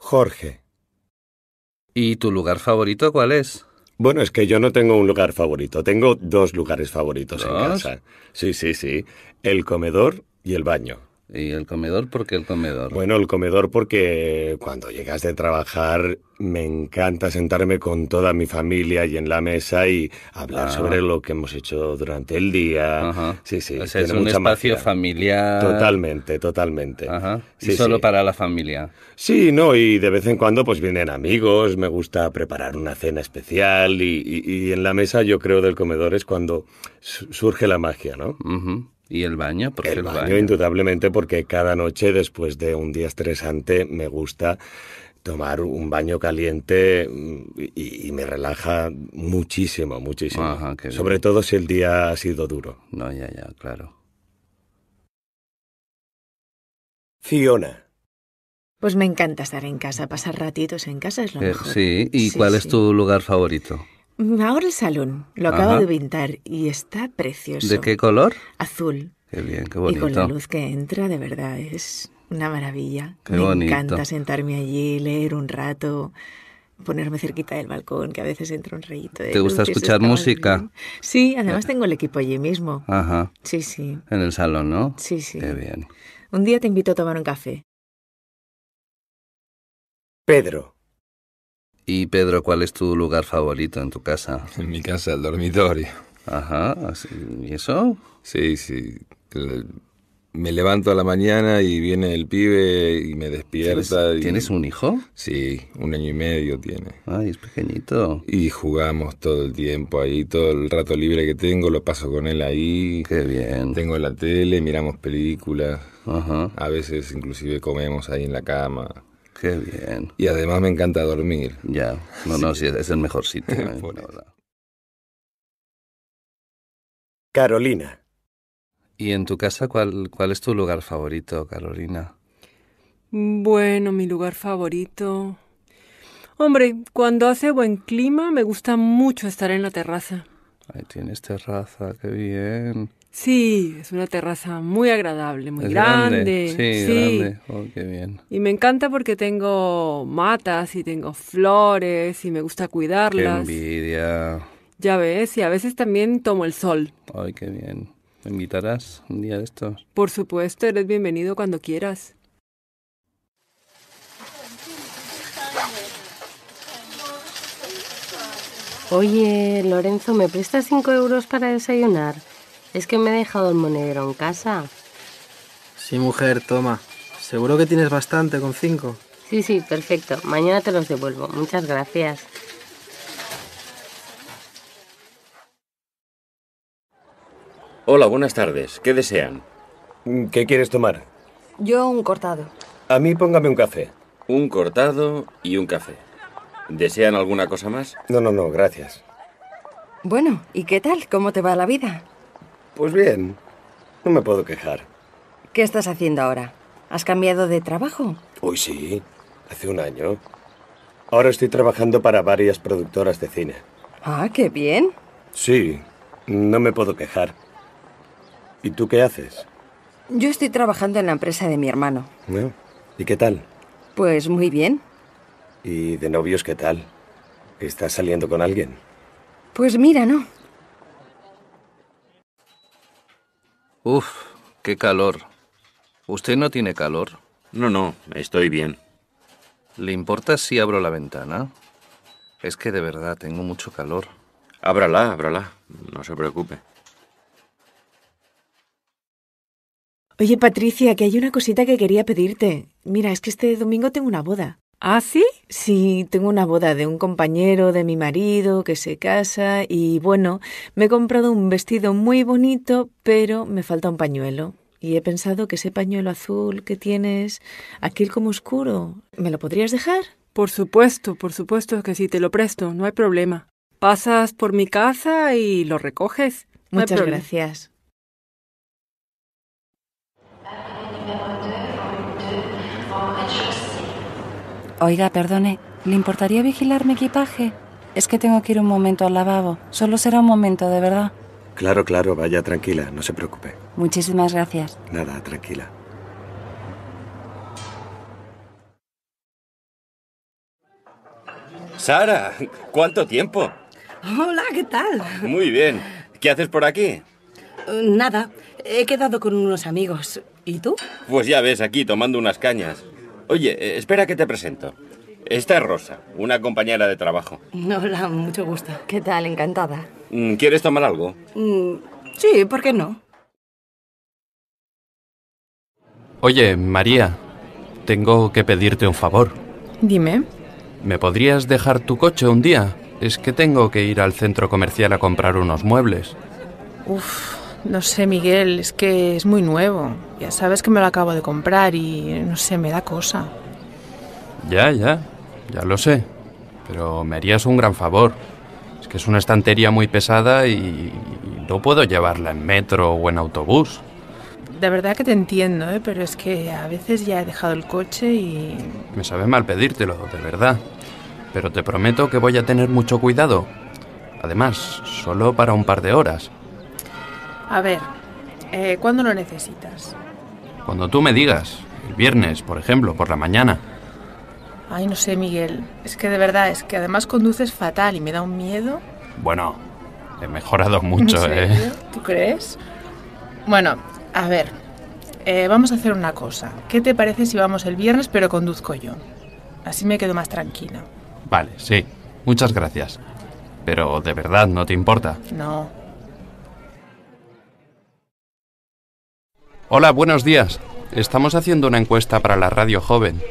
Jorge. ¿Y tu lugar favorito cuál es? Bueno, es que yo no tengo un lugar favorito, tengo dos lugares favoritos en casa. Sí, sí, sí. El comedor y el baño. ¿Y el comedor por qué el comedor? Bueno, el comedor porque cuando llegas de trabajar me encanta sentarme con toda mi familia y en la mesa y hablar ah. sobre lo que hemos hecho durante el día. Sí, sí. es un espacio familiar. Totalmente, totalmente. ¿Y solo para la familia. Sí, no, y de vez en cuando pues vienen amigos, me gusta preparar una cena especial y, en la mesa yo creo del comedor es cuando surge la magia, ¿no? ¿Y el baño? porque el, baño, indudablemente, porque cada noche después de un día estresante me gusta tomar un baño caliente mm, y, me relaja muchísimo, muchísimo. Sobre todo si el día ha sido duro. No, ya, ya, claro. Fiona. Pues me encanta estar en casa, pasar ratitos en casa es lo eh, mejor. Sí, ¿y cuál es tu lugar favorito? Mm, ahora el salón. Lo acabo de pintar y está precioso. ¿De qué color? Azul. Qué bien, qué bonito. Y con la luz que entra, de verdad, es una maravilla. Qué Me encanta sentarme allí, leer un rato, ponerme cerquita del balcón, que a veces entra un rayito de ¿Te gusta escuchar música? Sí, además tengo el equipo allí mismo. Ajá. Sí, sí. En el salón, ¿no? Sí, sí. Qué bien. Un día te invito a tomar un café. Pedro. Y Pedro, ¿cuál es tu lugar favorito en tu casa? En mi casa, el dormitorio. Ajá, ¿y eso? Sí, sí. Me levanto a la mañana y viene el pibe y me despierta. ¿Tienes, un hijo? Sí, un año y medio tiene. Ay, es pequeñito. Y jugamos todo el tiempo ahí, todo el rato libre que tengo lo paso con él ahí. Qué bien. Tengo la tele, miramos películas. Ajá. A veces inclusive comemos ahí en la cama. Qué bien. Y además me encanta dormir. Ya, no, no, es el mejor sitio. Eh, Carolina. ¿Y en tu casa cuál, cuál es tu lugar favorito, Carolina? Bueno, mi lugar favorito. Hombre, cuando hace buen clima me gusta mucho estar en la terraza. Ahí tienes terraza, qué bien. Sí, es una terraza muy agradable, muy grande. Sí, grande. Oh, qué bien. Y me encanta porque tengo matas y tengo flores y me gusta cuidarlas. Qué envidia. Ya ves, y a veces también tomo el sol. Ay, qué bien. ¿Me invitarás un día de estos? Por supuesto, eres bienvenido cuando quieras. Oye, Lorenzo, ¿me prestas cinco euros para desayunar? ¿Es que me he dejado el monedero en casa? Sí, mujer, toma. Seguro que tienes bastante con cinco. Sí, sí, perfecto. Mañana te los devuelvo. Muchas gracias. Hola, buenas tardes. ¿Qué desean? ¿Qué quieres tomar? Yo un cortado. A mí póngame un café. Un cortado y un café. ¿Desean alguna cosa más? No, no, no, gracias. Bueno, ¿y qué tal? ¿Cómo te va la vida? Pues bien, no me puedo quejar. ¿Qué estás haciendo ahora? ¿Has cambiado de trabajo? Uy, sí, hace un año. Ahora estoy trabajando para varias productoras de cine. Ah, qué bien. Sí, no me puedo quejar. ¿Y tú qué haces? Yo estoy trabajando en la empresa de mi hermano. ¿Eh? ¿Y qué tal? Pues muy bien. ¿Y de novios qué tal? ¿Estás saliendo con alguien? Pues mira, no. Uf, qué calor. ¿Usted no tiene calor? No, no, estoy bien. ¿Le importa si abro la ventana? Es que de verdad tengo mucho calor. Ábrala, ábrala, no se preocupe. Oye, Patricia, que hay una cosita que quería pedirte. Mira, es que este domingo tengo una boda. ¿Ah, sí? Sí, tengo una boda de un compañero de mi marido que se casa y bueno, me he comprado un vestido muy bonito, pero me falta un pañuelo. Y he pensado que ese pañuelo azul que tienes, aquel como oscuro, ¿me lo podrías dejar? Por supuesto, por supuesto que sí, te lo presto, no hay problema. Pasas por mi casa y lo recoges. Muchas gracias. Oiga, perdone, ¿le importaría vigilar mi equipaje? Es que tengo que ir un momento al lavabo. Solo será un momento, de verdad. Claro, claro, vaya tranquila, no se preocupe. Muchísimas gracias. Nada, tranquila. Sara, ¿cuánto tiempo? Hola, ¿qué tal? Muy bien. ¿Qué haces por aquí? Eh, nada, he quedado con unos amigos. ¿Y tú? Pues ya ves, aquí tomando unas cañas. Oye, eh, espera que te presento. Esta es Rosa, una compañera de trabajo. Hola, mucho gusto. ¿Qué tal? Encantada. Mm, ¿Quieres tomar algo? Mm, sí, ¿por qué no? Oye, María, tengo que pedirte un favor. Dime. ¿Me podrías dejar tu coche un día? Es que tengo que ir al centro comercial a comprar unos muebles. Uf, no sé, Miguel, es que es muy nuevo. Ya sabes que me lo acabo de comprar y no sé, me da cosa. Ya, ya, ya lo sé. Pero me harías un gran favor. Es que es una estantería muy pesada y, no puedo llevarla en metro o en autobús. De verdad que te entiendo, ¿eh? pero es que a veces ya he dejado el coche y... Me sabe mal pedírtelo, de verdad. Pero te prometo que voy a tener mucho cuidado. Además, solo para un par de horas. A ver, eh, ¿cuándo lo necesitas? Cuando tú me digas. El viernes, por ejemplo, por la mañana. Ay, no sé, Miguel. Es que de verdad, es que además conduces fatal y me da un miedo. Bueno, he mejorado mucho, ¿eh? ¿Tú crees? Bueno, a ver. Eh, vamos a hacer una cosa. ¿Qué te parece si vamos el viernes pero conduzco yo? Así me quedo más tranquila. Vale, sí. Muchas gracias. Pero de verdad, ¿no te importa? No, Hola, buenos días. Estamos haciendo una encuesta para la radio joven.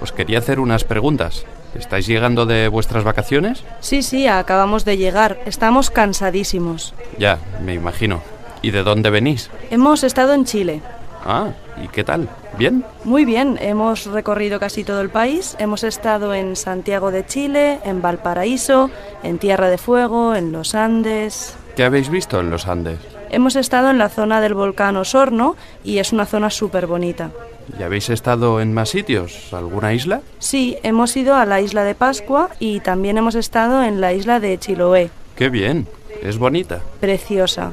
Os quería hacer unas preguntas. ¿Estáis llegando de vuestras vacaciones? Sí, sí, acabamos de llegar. Estamos cansadísimos. Ya, me imagino. ¿Y de dónde venís? Hemos estado en Chile. Ah, ¿y qué tal? ¿Bien? Muy bien, hemos recorrido casi todo el país. Hemos estado en Santiago de Chile, en Valparaíso, en Tierra de Fuego, en los Andes. ¿Qué habéis visto en los Andes? Hemos estado en la zona del volcán Osorno y es una zona súper bonita. ¿Y habéis estado en más sitios? ¿Alguna isla? Sí, hemos ido a la isla de Pascua y también hemos estado en la isla de Chiloé. ¡Qué bien! Es bonita. Preciosa.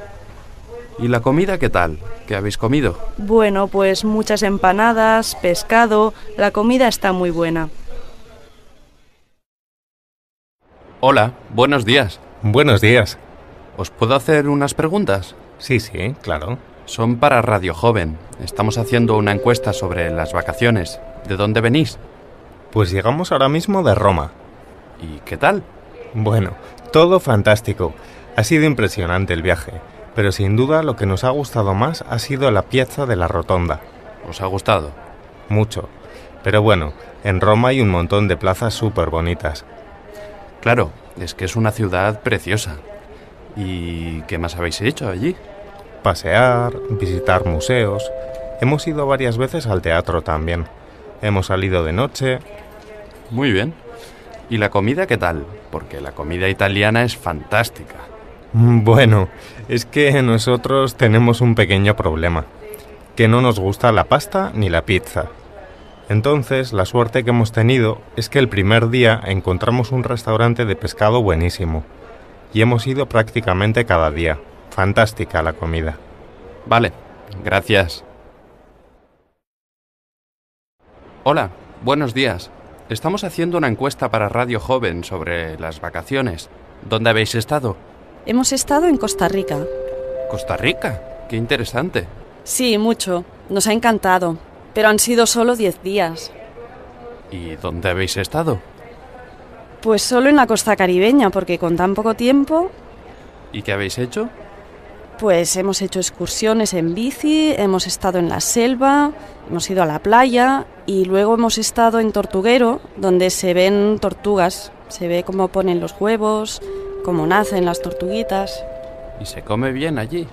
¿Y la comida qué tal? ¿Qué habéis comido? Bueno, pues muchas empanadas, pescado, la comida está muy buena. Hola, buenos días. Buenos días. ¿Os puedo hacer unas preguntas? Sí, sí, claro. Son para Radio Joven. Estamos haciendo una encuesta sobre las vacaciones. ¿De dónde venís? Pues llegamos ahora mismo de Roma. ¿Y qué tal? Bueno, todo fantástico. Ha sido impresionante el viaje, pero sin duda lo que nos ha gustado más ha sido la piazza de la Rotonda. ¿Os ha gustado? Mucho. Pero bueno, en Roma hay un montón de plazas súper bonitas. Claro, es que es una ciudad preciosa. ¿Y qué más habéis hecho allí? Pasear, visitar museos. Hemos ido varias veces al teatro también. Hemos salido de noche. Muy bien. ¿Y la comida qué tal? Porque la comida italiana es fantástica. Mm, bueno, es que nosotros tenemos un pequeño problema, que no nos gusta la pasta ni la pizza. Entonces, la suerte que hemos tenido es que el primer día encontramos un restaurante de pescado buenísimo y hemos ido prácticamente cada día. Fantástica la comida. Vale, gracias. Hola, buenos días. Estamos haciendo una encuesta para Radio Joven sobre las vacaciones. ¿Dónde habéis estado? Hemos estado en Costa Rica. ¿Costa Rica? Qué interesante. Sí, mucho. Nos ha encantado. Pero han sido solo 10 días. ¿Y dónde habéis estado? Pues solo en la costa caribeña, porque con tan poco tiempo... ¿Y qué habéis hecho? Pues hemos hecho excursiones en bici, hemos estado en la selva, hemos ido a la playa y luego hemos estado en Tortuguero, donde se ven tortugas, se ve cómo ponen los huevos, cómo nacen las tortuguitas. ¿Y se come bien allí?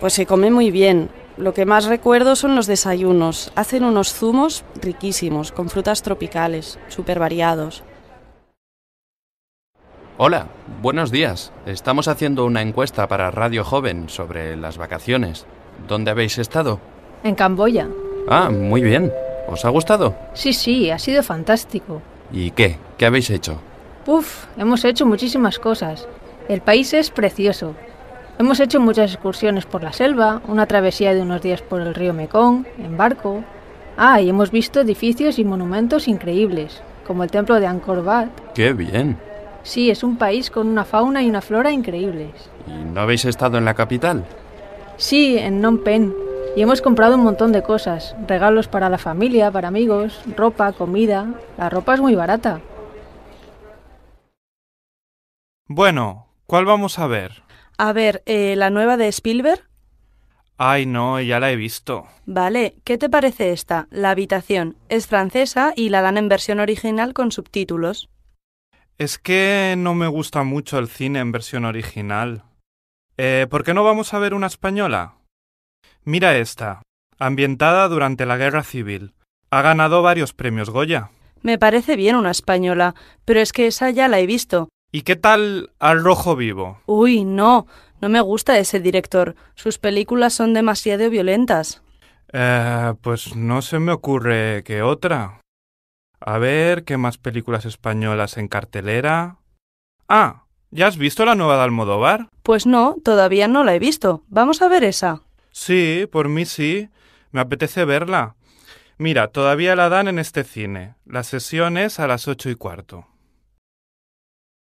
Pues se come muy bien. Lo que más recuerdo son los desayunos. Hacen unos zumos riquísimos, con frutas tropicales, súper variados. Hola, buenos días. Estamos haciendo una encuesta para Radio Joven sobre las vacaciones. ¿Dónde habéis estado? En Camboya. Ah, muy bien. ¿Os ha gustado? Sí, sí, ha sido fantástico. ¿Y qué? ¿Qué habéis hecho? Uf, hemos hecho muchísimas cosas. El país es precioso. Hemos hecho muchas excursiones por la selva, una travesía de unos días por el río Mekong, en barco. Ah, y hemos visto edificios y monumentos increíbles, como el templo de Angkor Wat. ¡Qué bien! Sí, es un país con una fauna y una flora increíbles. ¿Y no habéis estado en la capital? Sí, en Phnom Penh. Y hemos comprado un montón de cosas. Regalos para la familia, para amigos, ropa, comida. La ropa es muy barata. Bueno, ¿cuál vamos a ver? A ver, eh, la nueva de Spielberg. Ay, no, ya la he visto. Vale, ¿qué te parece esta? La habitación. Es francesa y la dan en versión original con subtítulos. Es que no me gusta mucho el cine en versión original. Eh, ¿Por qué no vamos a ver una española? Mira esta, ambientada durante la Guerra Civil. Ha ganado varios premios Goya. Me parece bien una española, pero es que esa ya la he visto. ¿Y qué tal Al Rojo Vivo? Uy, no, no me gusta ese director. Sus películas son demasiado violentas. Eh, pues no se me ocurre que otra. A ver, ¿qué más películas españolas en cartelera? Ah, ¿ya has visto la nueva de Almodóvar? Pues no, todavía no la he visto. Vamos a ver esa. Sí, por mí sí. Me apetece verla. Mira, todavía la dan en este cine. La sesión es a las ocho y cuarto.